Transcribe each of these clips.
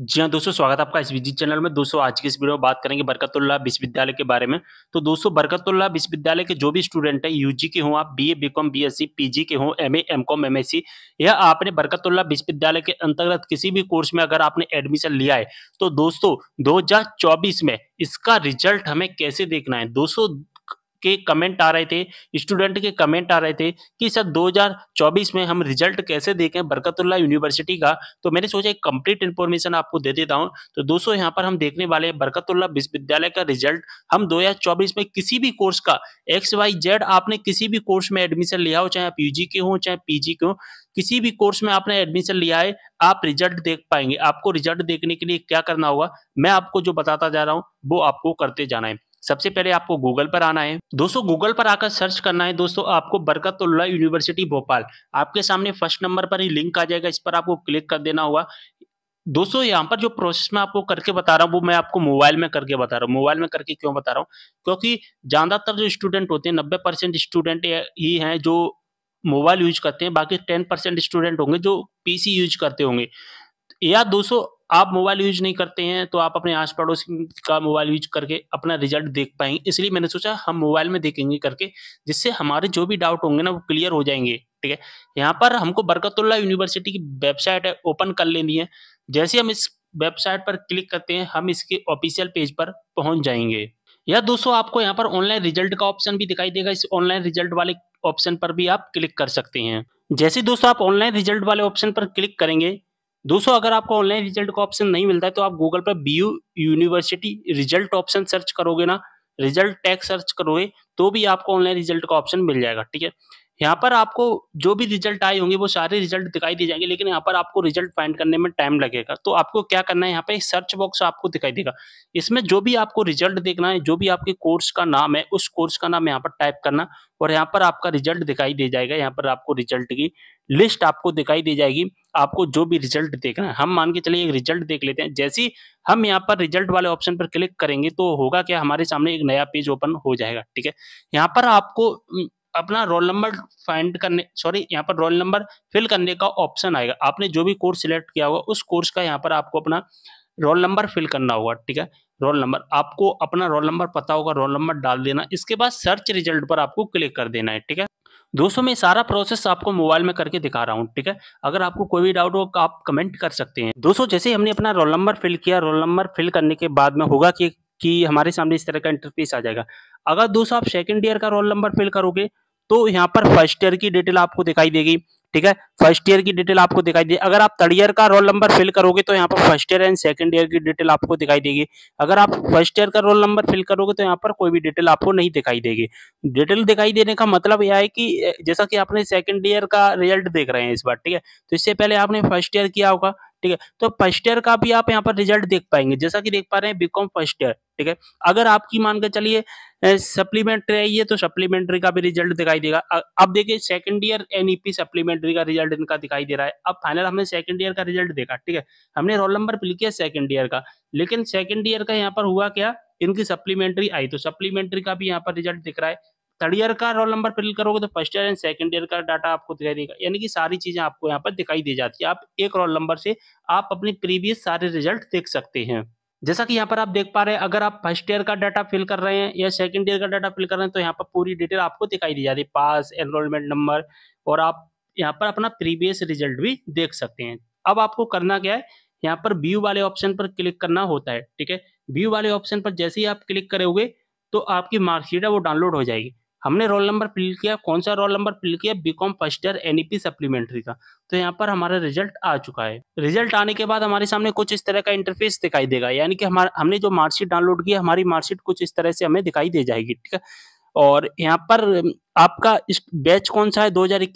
जी हाँ दोस्तों स्वागत है आपका इस विजिट चैनल में दोस्तों आज के इस वीडियो में बात करेंगे बरकतुल्ला विश्वविद्यालय के बारे में तो दोस्तों बरकतुल्ला विश्वविद्यालय के जो भी स्टूडेंट है यूजी के हों आप बीए बीकॉम बीएससी पीजी के हों एमए एमकॉम एमएससी या आपने बरकतुल्ला विश्वविद्यालय के अंतर्गत किसी भी कोर्स में अगर आपने एडमिशन लिया है तो दोस्तों दो में इसका रिजल्ट हमें कैसे देखना है दोस्तों के कमेंट आ रहे थे स्टूडेंट के कमेंट आ रहे थे कि सर 2024 में हम रिजल्ट कैसे देखें बरकतुल्ला यूनिवर्सिटी का तो मैंने सोचा एक कंप्लीट इन्फॉर्मेशन आपको दे देता हूं तो दोस्तों यहाँ पर हम देखने वाले हैं बरकतुल्ला विश्वविद्यालय का रिजल्ट हम 2024 में किसी भी कोर्स का एक्स वाई जेड आपने किसी भी कोर्स में एडमिशन लिया हो चाहे आप यूजी के हों चाहे पीजी के हों किसी भी कोर्स में आपने एडमिशन लिया है आप रिजल्ट देख पाएंगे आपको रिजल्ट देखने के लिए क्या करना होगा मैं आपको जो बताता जा रहा हूँ वो आपको करते जाना है सबसे पहले आपको गूगल पर आना है दोस्तों गूगल पर आकर सर्च करना है दोस्तों आपको बरकतुल्ला यूनिवर्सिटी भोपाल आपके सामने फर्स्ट नंबर पर ही लिंक आ जाएगा इस पर आपको क्लिक कर देना होगा दोस्तों यहाँ पर जो प्रोसेस मैं आपको करके बता रहा हूँ वो मैं आपको मोबाइल में करके बता रहा हूँ मोबाइल में करके क्यों बता रहा हूँ क्योंकि ज़्यादातर जो स्टूडेंट होते हैं नब्बे परसेंट स्टूडेंट ही हैं जो मोबाइल यूज करते हैं बाकी टेन परसेंट स्टूडेंट होंगे जो पीसी यूज करते होंगे या दोस्तों आप मोबाइल यूज नहीं करते हैं तो आप अपने आस पड़ोस का मोबाइल यूज करके अपना रिजल्ट देख पाएंगे इसलिए मैंने सोचा हम मोबाइल में देखेंगे करके जिससे हमारे जो भी डाउट होंगे ना वो क्लियर हो जाएंगे ठीक है यहाँ पर हमको बरकतुल्ला यूनिवर्सिटी की वेबसाइट है ओपन कर लेनी है जैसे हम इस वेबसाइट पर क्लिक करते हैं हम इसके ऑफिशियल पेज पर पहुंच जाएंगे या दोस्तों आपको यहाँ पर ऑनलाइन रिजल्ट का ऑप्शन भी दिखाई देगा इस ऑनलाइन रिजल्ट वाले ऑप्शन पर भी आप क्लिक कर सकते हैं जैसे दोस्तों आप ऑनलाइन रिजल्ट वाले ऑप्शन पर क्लिक करेंगे दोस्तों अगर आपको ऑनलाइन रिजल्ट का ऑप्शन नहीं मिलता है तो आप गूगल पर B university result option search करोगे ना रिजल्ट टैग सर्च करोगे तो भी आपको ऑनलाइन रिजल्ट का ऑप्शन मिल जाएगा ठीक है यहाँ पर आपको जो भी रिजल्ट आए होंगे वो सारे रिजल्ट दिखाई दी जाएंगे लेकिन यहाँ पर आपको रिजल्ट फाइंड करने में टाइम लगेगा तो आपको क्या करना है यहाँ पे सर्च बॉक्स आपको दिखाई देगा इसमें जो भी आपको रिजल्ट देखना है जो भी आपके कोर्स का नाम है उस कोर्स का नाम यहाँ पर टाइप करना और यहाँ पर आपका रिजल्ट दिखाई दे जाएगा यहाँ पर आपको रिजल्ट की लिस्ट आपको दिखाई दी जाएगी आपको जो भी रिजल्ट देखना है हम मान के चलिए एक रिजल्ट देख लेते हैं जैसे ही हम यहाँ पर रिजल्ट वाले ऑप्शन पर क्लिक करेंगे तो होगा क्या हमारे सामने एक नया पेज ओपन हो जाएगा ठीक है यहाँ पर आपको अपना रोल नंबर फाइंड करने सॉरी यहाँ पर रोल नंबर फिल करने का ऑप्शन आएगा आपने जो भी कोर्स सिलेक्ट किया होगा उस कोर्स का यहाँ पर आपको अपना रोल नंबर फिल करना होगा ठीक है रोल नंबर आपको अपना रोल नंबर पता होगा रोल नंबर डाल देना इसके बाद सर्च रिजल्ट पर आपको क्लिक कर देना है ठीक है दोस्तों मैं सारा प्रोसेस आपको मोबाइल में करके दिखा रहा हूँ ठीक है अगर आपको कोई भी डाउट हो आप कमेंट कर सकते हैं दोस्तों जैसे हमने अपना रोल नंबर फिल किया रोल नंबर फिल करने के बाद में होगा कि कि हमारे सामने इस तरह का इंटरफेस आ जाएगा अगर दोस्तों आप सेकंड ईयर का रोल नंबर फिल करोगे तो यहाँ पर फर्स्ट ईयर की डिटेल आपको दिखाई देगी ठीक है फर्स्ट ईयर की डिटेल तो आपको दिखाई देगी अगर आप थर्ड ईयर का रोल नंबर फिल करोगे तो यहाँ पर first year and second year की डिटेल आपको दिखाई देगी अगर आप फर्स्ट ईयर का रोल नंबर फिल करोगे तो यहाँ पर कोई भी डिटेल आपको नहीं दिखाई देगी डिटेल दिखाई देने का मतलब यह है कि जैसा कि आपने सेकंड ईयर का रिजल्ट देख रहे हैं इस बार ठीक है तो इससे पहले आपने फर्स्ट ईयर किया होगा ठीक है तो फर्स्ट ईयर का भी आप यहाँ पर रिजल्ट देख पाएंगे जैसा कि देख पा रहे हैं बीकॉम फर्स्ट ईयर ठीक है अगर आपकी मान के चलिए सप्लीमेंट्री आई है तो सप्लीमेंट्री का भी रिजल्ट दिखाई देगा अब देखिए सेकंड ईयर एनईपी सप्लीमेंट्री का रिजल्ट इनका दिखाई दे रहा है अब फाइनल हमने सेकंड ईयर का रिजल्ट देखा ठीक है हमने रोल नंबर फिल किया सेकंड ईयर का लेकिन सेकंड ईयर का यहाँ पर हुआ क्या इनकी सप्लीमेंट्री आई तो सप्लीमेंट्री का भी यहाँ पर रिजल्ट दिख रहा है थर्ड ईयर का रोल नंबर फिल करोगे तो first year and second year का डाटा आपको दिखाई देगा यानी कि सारी चीज़ें आपको यहाँ पर दिखाई दी जाती है आप एक रोल नंबर से आप अपने प्रीवियस सारे रिजल्ट देख सकते हैं जैसा कि यहाँ पर आप देख पा रहे हैं अगर आप फर्स्ट ईयर का डाटा फिल कर रहे हैं या सेकंड ईयर का डाटा फिल कर रहे हैं तो यहाँ पर पूरी डिटेल आपको दिखाई दी जाती है पास एनरोलमेंट नंबर और आप यहाँ पर अपना प्रीवियस रिजल्ट भी देख सकते हैं अब आपको करना क्या है यहाँ पर व्यू वाले ऑप्शन पर क्लिक करना होता है ठीक है व्यू वाले ऑप्शन पर जैसे ही आप क्लिक करोगे तो आपकी मार्कशीट है वो डाउनलोड हो जाएगी हमने रोल नंबर फिल किया कौन सा रोल नंबर फिल किया BCom first year NEP supplementary का तो यहाँ पर हमारा रिजल्ट आ चुका है रिजल्ट आने के बाद हमारे सामने कुछ इस तरह का इंटरफेस दिखाई देगा यानी कि हमारा हमने जो मार्कशीट डाउनलोड की हमारी मार्कशीट कुछ इस तरह से हमें दिखाई दे जाएगी ठीक है और यहाँ पर आपका इस बैच कौन सा है दो हजार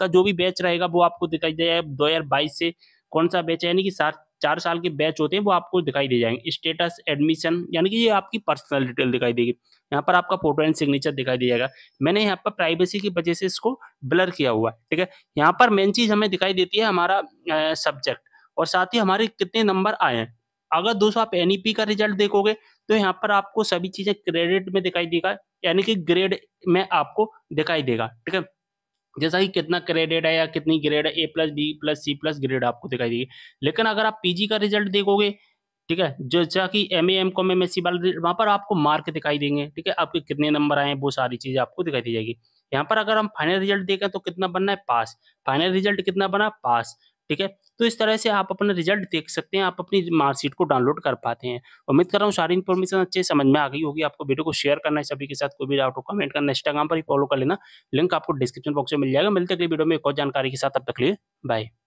का जो भी बैच रहेगा वो आपको दिखाई दे जाएगा दो हजार बाईस से कौन सा बैच है यानी कि सात चार साल के बैच होते हैं वो आपको दिखाई दे जाएंगे स्टेटस एडमिशन यानी कि ये आपकी पर्सनल डिटेल दिखाई देगी यहाँ पर आपका फोटो एंड सिग्नेचर दिखाई दिएगा मैंने यहाँ पर प्राइवेसी की वजह से इसको ब्लर किया हुआ है ठीक है यहाँ पर मेन चीज हमें दिखाई देती है हमारा सब्जेक्ट और साथ ही हमारे कितने नंबर आए हैं अगर दोस्तों आप एन e का रिजल्ट देखोगे तो यहाँ पर आपको सभी चीजें क्रेडिट में दिखाई देगा यानी कि ग्रेड में आपको दिखाई देगा ठीक है जैसा कि कितना क्रेडिट है या कितनी ग्रेड है A plus B plus C plus grade आपको दिखाई देगी लेकिन अगर आप पीजी का रिजल्ट देखोगे ठीक है जैसा कि M A M Com M S C वाले वहाँ पर आपको मार्क दिखाई देंगे ठीक है आपके कितने नंबर आए हैं वो सारी चीज़ें आपको दिखाई दी जाएगी यहाँ पर अगर हम फाइनल रिजल्ट देखें तो कितना बनना है पास फाइनल रिजल्ट कितना बना पास ठीक है तो इस तरह से आप अपना रिजल्ट देख सकते हैं आप अपनी मार्कशीट को डाउनलोड कर पाते हैं उम्मीद कर रहा हूँ सारी इन्फॉर्मेशन अच्छे समझ में आ गई होगी आपको वीडियो को शेयर करना है सभी के साथ कोई भी डाउट हो कमेंट करना इंस्टाग्राम पर ही फॉलो कर लेना लिंक आपको डिस्क्रिप्शन बॉक्स में मिल जाएगा मिलते अगले वीडियो में एक और जानकारी के साथ अब तक लिए बाय